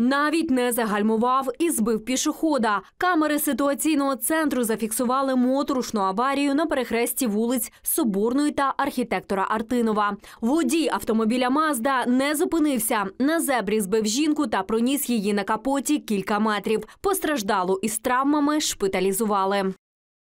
Навіть не загальмував і збив пішохода. Камери ситуаційного центру зафіксували моторошну аварію на перехресті вулиць Соборної та архітектора Артинова. Водій автомобіля Мазда не зупинився. На зебрі збив жінку та проніс її на капоті кілька метрів. Постраждалу із травмами шпиталізували.